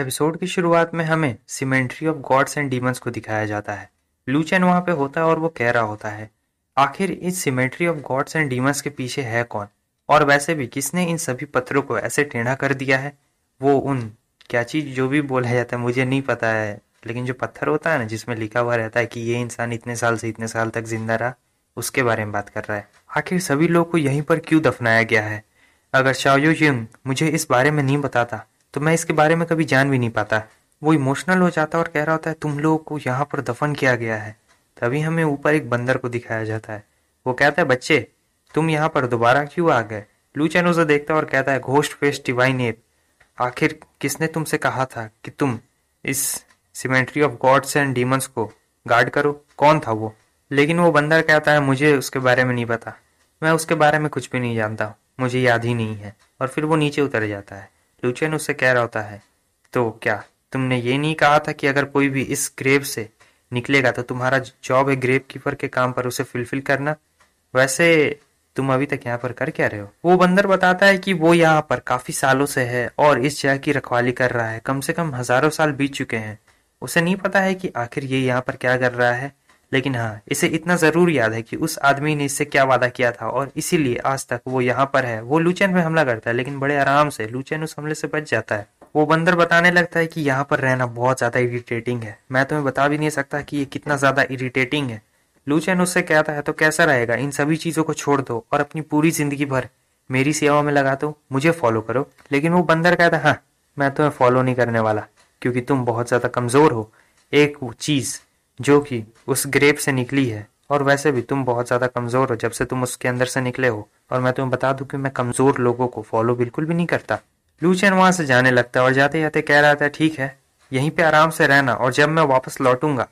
episode की शुरुआत में हमें cemetery of gods and demons को दिखाया जाता है लूचन वहां पे होता है और वो कह रहा होता है आखिर इस cemetery of gods and demons के पीछे है कौन और वैसे भी किसने इन सभी पत्थरों को ऐसे टेढ़ा कर दिया है वो उन क्या चीज जो भी बोला जाता है मुझे नहीं पता है लेकिन जो पत्थर होता है ना जिसमें लिखा हुआ रहता है कि ये इंसान इतने साल से इतने साल तक जिंदा रहा उसके बारे में बात कर रहा है आखिर सभी लोग को यहीं पर क्यों दफनाया गया है अगर शाओ मुझे इस बारे में नहीं बताता तो मैं इसके बारे में कभी जान भी नहीं पाता वो इमोशनल हो जाता है और कह रहा होता है तुम लोगों को यहाँ पर दफन किया गया है तभी हमें ऊपर एक बंदर को दिखाया जाता है वो कहता है बच्चे तुम यहाँ पर दोबारा क्यों आ गए लूचैन उसे देखता और कहता है घोष्ट फेस्ट डिवाइन एप आखिर किसने तुमसे कहा था कि तुम इस cemetery of gods and demons को गार्ड करो कौन था वो लेकिन वो बंदर कहता है मुझे उसके बारे में नहीं पता मैं उसके बारे में कुछ भी नहीं जानता मुझे याद ही नहीं है और फिर वो नीचे उतर जाता है लुचेन उसे कह रहा होता है तो क्या तुमने ये नहीं कहा था कि अगर कोई भी इस ग्रेव से निकलेगा तो तुम्हारा जॉब है ग्रेव कीपर के काम पर उसे फुलफिल करना वैसे तुम अभी तक यहाँ पर कर क्या रहे हो वो बंदर बताता है कि वो यहाँ पर काफी सालों से है और इस जगह की रखवाली कर रहा है कम से कम हजारों साल बीत चुके हैं उसे नहीं पता है कि आखिर ये यहाँ पर क्या कर रहा है लेकिन हाँ इसे इतना जरूर याद है कि उस आदमी ने इससे क्या वादा किया था और इसीलिए आज तक वो यहाँ पर है वो लुचैन पे हमला करता है लेकिन बड़े आराम से लुचैन उस हमले से बच जाता है वो बंदर बताने लगता है कि यहाँ पर रहना बहुत ज्यादा इरिटेटिंग है मैं तुम्हें बता भी नहीं सकता कि ये कितना ज्यादा इरिटेटिंग है लूचैन उससे कहता है तो कैसा रहेगा इन सभी चीजों को छोड़ दो और अपनी पूरी जिंदगी भर मेरी सेवा में लगा दो मुझे फॉलो करो लेकिन वो बंदर कहता है हाँ मैं तुम्हें फॉलो नहीं करने वाला क्योंकि तुम बहुत ज्यादा कमजोर हो एक चीज जो कि उस ग्रेप से निकली है और वैसे भी तुम बहुत ज़्यादा कमज़ोर हो जब से तुम उसके अंदर से निकले हो और मैं तुम्हें बता दूं कि मैं कमज़ोर लोगों को फॉलो बिल्कुल भी नहीं करता लूचैन वहां से जाने लगता है और जाते जाते कह रहा था ठीक है यहीं पे आराम से रहना और जब मैं वापस लौटूंगा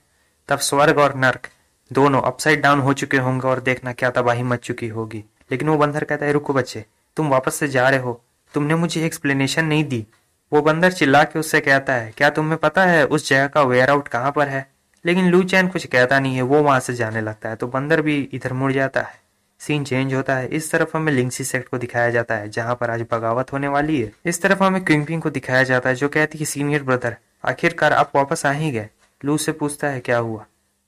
तब स्वर्ग और नर्क दोनों अपसाइड डाउन हो चुके होंगे और देखना क्या तबाही मच चुकी होगी लेकिन वो बंदर कहता है रुको बच्चे तुम वापस से जा रहे हो तुमने मुझे एक्सप्लेनेशन नहीं दी वो बंदर चिल्ला के उससे कहता है क्या तुम्हें पता है उस जगह का वेयर आउट कहाँ पर है लेकिन लू चैन कुछ कहता नहीं है वो वहां से जाने लगता है तो बंदर भी इधर मुड़ जाता है सीन चेंज होता है इस तरफ हमें लिंगसी सेक्ट को दिखाया जाता है जहां पर आज बगावत होने वाली है इस तरफ हमें क्विंगपिंग को दिखाया जाता है जो कहती है सीनियर ब्रदर आखिरकार आप वापस आ ही गए लू से पूछता है क्या हुआ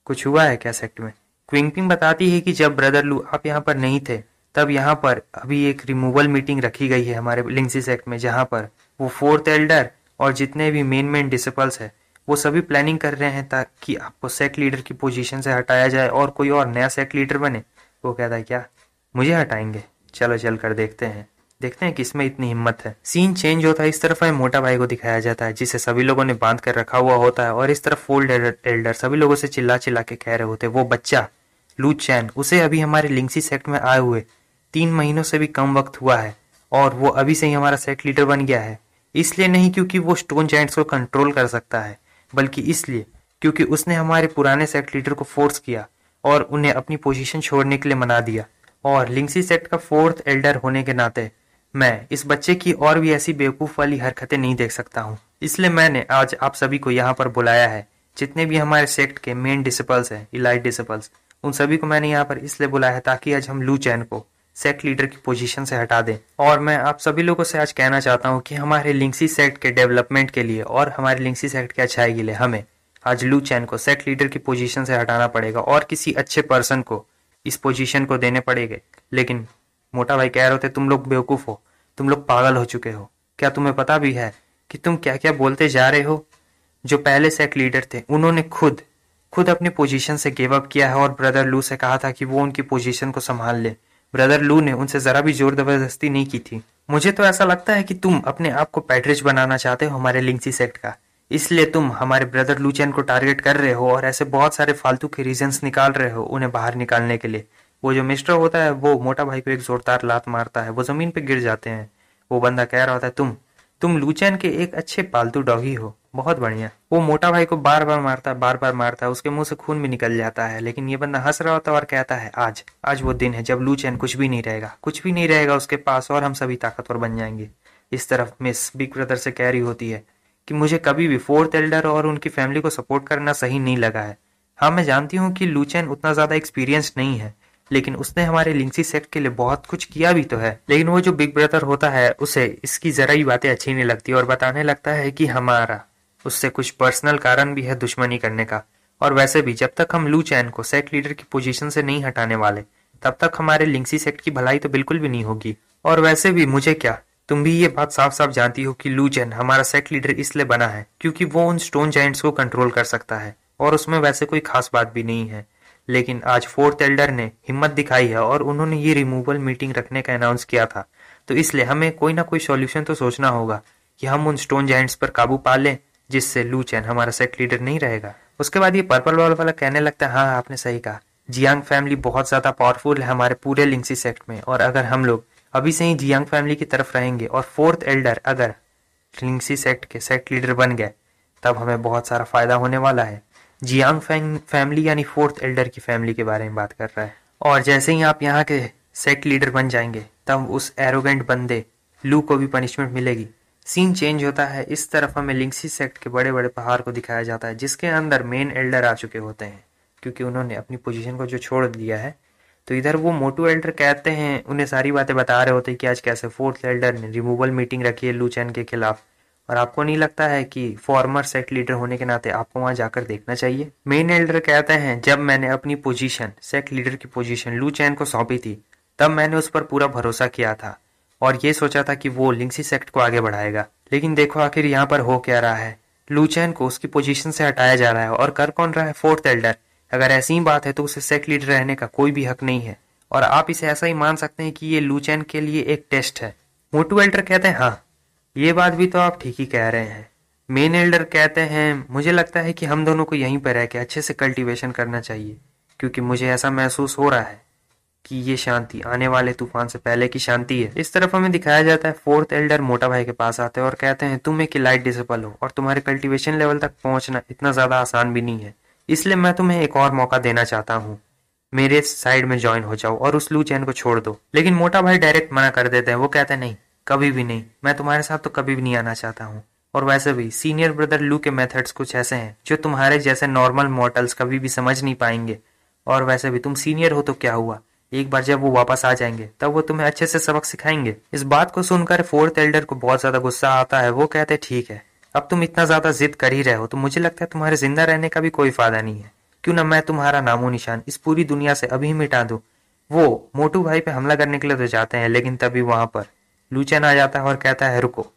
कुछ हुआ है क्या सेक्ट में क्विंगपिंग बताती है कि जब ब्रदर लू आप यहाँ पर नहीं थे तब यहाँ पर अभी एक रिमूवल मीटिंग रखी गई है हमारे लिंगसी सेक्ट में जहाँ पर वो फोर्थ एल्डर और जितने भी मेन मेन डिसिपल्स है वो सभी प्लानिंग कर रहे हैं ताकि आपको सेट लीडर की पोजीशन से हटाया जाए और कोई और नया सेट लीडर बने वो कहता है क्या मुझे हटाएंगे चलो चल कर देखते हैं देखते हैं किसमें इतनी हिम्मत है सीन चेंज होता है इस तरफ है मोटा भाई को दिखाया जाता है जिसे सभी लोगों ने बांध कर रखा हुआ होता है और इस तरफ फोल्ड एल्डर सभी लोगों से चिल्ला चिल्ला के कह रहे होते वो बच्चा लू चैन उसे अभी हमारे लिंक्सी सेक्ट में आए हुए तीन महीनों से भी कम वक्त हुआ है और वो अभी से ही हमारा सेट लीडर बन गया है इसलिए नहीं क्योंकि वो स्टोन जैंट्स को कंट्रोल कर सकता है बल्कि इसलिए क्योंकि उसने हमारे पुराने सेट लीडर को फोर्स किया और उन्हें अपनी पोजीशन छोड़ने के लिए मना दिया और लिंगसी सेट का फोर्थ एल्डर होने के नाते मैं इस बच्चे की और भी ऐसी बेवकूफ़ वाली हरकतें नहीं देख सकता हूँ इसलिए मैंने आज आप सभी को यहाँ पर बुलाया है जितने भी हमारे सेक्ट के मेन डिसिपल्स हैं इलाइट डिसिपल्स उन सभी को मैंने यहाँ पर इसलिए बुलाया है ताकि आज हम लू चैन को सेट लीडर की पोजीशन से हटा दें और मैं आप सभी लोगों से आज कहना चाहता हूं कि हमारे लिंक्सी सेट के डेवलपमेंट के लिए और हमारे लिंक्सी सेट की अच्छाई के लिए हमें आज लू चैन को सेट लीडर की पोजीशन से हटाना पड़ेगा और किसी अच्छे पर्सन को इस पोजीशन को देने पड़ेगा लेकिन मोटा भाई कह रहे थे तुम लोग बेवकूफ़ हो तुम लोग पागल हो चुके हो क्या तुम्हें पता भी है कि तुम क्या क्या बोलते जा रहे हो जो पहले सेट लीडर थे उन्होंने खुद खुद अपनी पोजीशन से गिव अप किया है और ब्रदर लू से कहा था कि वो उनकी पोजीशन को संभाल ले ब्रदर लू ने उनसे जरा भी जोर जबरदस्ती नहीं की थी मुझे तो ऐसा लगता है कि तुम अपने आप को पैट्रिज बनाना चाहते हो हमारे लिंक्सी सेक्ट का इसलिए तुम हमारे ब्रदर लूचैन को टारगेट कर रहे हो और ऐसे बहुत सारे फालतू के रीजंस निकाल रहे हो उन्हें बाहर निकालने के लिए वो जो मिस्टर होता है वो मोटा भाई को एक जोरदार लात मारता है वो जमीन पे गिर जाते हैं वो बंदा कह रहा होता है तुम तुम लूचैन के एक अच्छे पालतू डॉगी हो बहुत बढ़िया वो मोटा भाई को बार बार मारता है बार बार मारता है उसके मुंह से खून भी निकल जाता है लेकिन ये बंदा हंस रहा होता और कहता है आज आज वो दिन है जब लू चैन कुछ भी नहीं रहेगा कुछ भी नहीं रहेगा उसके पास और हम सभी ताकतवर बन जाएंगे इस तरफ मिस बिग ब्रदर से कैरी होती है कि मुझे कभी भी फोर्थ एल्डर और उनकी फैमिली को सपोर्ट करना सही नहीं लगा है हाँ मैं जानती हूँ कि लूचैन उतना ज़्यादा एक्सपीरियंस नहीं है लेकिन उसने हमारे लिंक्सी सेक्ट के लिए बहुत कुछ किया भी तो है लेकिन वो जो बिग ब्रदर होता है उसे इसकी जरा ही बातें अच्छी नहीं लगती और बताने लगता है कि हमारा उससे कुछ पर्सनल कारण भी है दुश्मनी करने का और वैसे भी जब तक हम लू चैन को सेक्ट लीडर की पोजीशन से नहीं हटाने वाले तब तक हमारे लिंक्सी सेक्ट की भलाई तो बिल्कुल भी नहीं होगी और वैसे भी मुझे क्या तुम भी ये बात साफ साफ जानती हो कि लू चैन हमारा सेक्ट लीडर इसलिए बना है क्योंकि वो उन स्टोन जैंट्स को कंट्रोल कर सकता है और उसमें वैसे कोई खास बात भी नहीं है लेकिन आज फोर्थ एल्डर ने हिम्मत दिखाई है और उन्होंने ये रिमूवल मीटिंग रखने का अनाउंस किया था तो इसलिए हमें कोई ना कोई सॉल्यूशन तो सोचना होगा कि हम उन स्टोन जैंट्स पर काबू पा लें जिससे लू चैन हमारा सेक्ट लीडर नहीं रहेगा उसके बाद ये पर्पल वॉल वाला कहने लगता है हाँ आपने सही कहा जियांग फैमिली बहुत ज़्यादा पावरफुल है हमारे पूरे लिंगसी सेक्ट में और अगर हम लोग अभी से ही जियांग फैमिली की तरफ रहेंगे और फोर्थ एल्डर अगर लिंगसी सेक्ट के सेक्ट लीडर बन गए तब हमें बहुत सारा फ़ायदा होने वाला है जियांग फैमिली यानी फोर्थ एल्डर की फैमिली के बारे में बात कर रहा है और जैसे ही आप यहाँ के सेक्ट लीडर बन जाएंगे तब उस एरोगेंट बंदे लू को भी पनिशमेंट मिलेगी सीन चेंज होता है इस तरफ हमें लिंक्सी सेक्ट के बड़े बड़े पहाड़ को दिखाया जाता है जिसके अंदर मेन एल्डर आ चुके होते हैं क्योंकि उन्होंने अपनी पोजीशन को जो छोड़ दिया है तो इधर वो मोटू एल्डर कहते हैं उन्हें सारी बातें बता रहे होते हैं कि आज कैसे फोर्थ एल्डर ने रिमूवल मीटिंग रखी है लूचैन के खिलाफ और आपको नहीं लगता है कि फॉर्मर सेक्ट लीडर होने के नाते आपको वहां जाकर देखना चाहिए मेन एल्डर कहते हैं जब मैंने अपनी पोजीशन सेक्ट लीडर की पोजीशन लू चैन को सौंपी थी तब मैंने उस पर पूरा भरोसा किया था और ये सोचा था कि वो लिंक्सी सेक्ट को आगे बढ़ाएगा लेकिन देखो आखिर यहाँ पर हो क्या रहा है लूचैन को उसकी पोजीशन से हटाया जा रहा है और कर कौन रहा है फोर्थ एल्डर अगर ऐसी ही बात है तो उसे सेक्ट लीडर रहने का कोई भी हक नहीं है और आप इसे ऐसा ही मान सकते हैं कि ये लूचैन के लिए एक टेस्ट है मोटू एल्डर कहते हैं हाँ ये बात भी तो आप ठीक ही कह रहे हैं मेन एल्डर कहते हैं मुझे लगता है कि हम दोनों को यहीं पर रह के अच्छे से कल्टीवेशन करना चाहिए क्योंकि मुझे ऐसा महसूस हो रहा है कि ये शांति आने वाले तूफान से पहले की शांति है इस तरफ हमें दिखाया जाता है फोर्थ एल्डर मोटा भाई के पास आते हैं और कहते हैं तुम एक लाइट डिसेबल हो और तुम्हारे कल्टीवेशन लेवल तक पहुंचना इतना ज्यादा आसान भी नहीं है इसलिए मैं तुम्हें एक और मौका देना चाहता हूँ मेरे साइड में ज्वाइन हो जाओ और उस लू चैन को छोड़ दो लेकिन मोटा भाई डायरेक्ट मना कर देते हैं वो कहते हैं नहीं कभी भी नहीं मैं तुम्हारे साथ तो कभी भी नहीं आना चाहता हूँ और वैसे भी सीनियर ब्रदर लू के मेथड्स कुछ ऐसे हैं जो तुम्हारे जैसे नॉर्मल मॉर्टल्स कभी भी समझ नहीं पाएंगे और वैसे भी तुम सीनियर हो तो क्या हुआ एक बार जब वो वापस आ जाएंगे तब वो तुम्हें अच्छे से सबक सिखाएंगे इस बात को सुनकर फोर्थ एल्डर को बहुत ज्यादा गुस्सा आता है वो कहते ठीक है अब तुम इतना ज्यादा जिद कर ही रहे हो तो मुझे लगता है तुम्हारे जिंदा रहने का भी कोई फायदा नहीं है क्यों ना मैं तुम्हारा नामो निशान इस पूरी दुनिया से अभी मिटा दू वो मोटू भाई पे हमला करने के लिए तो जाते हैं लेकिन तभी वहां पर लूचन आ जाता है और कहता है रुको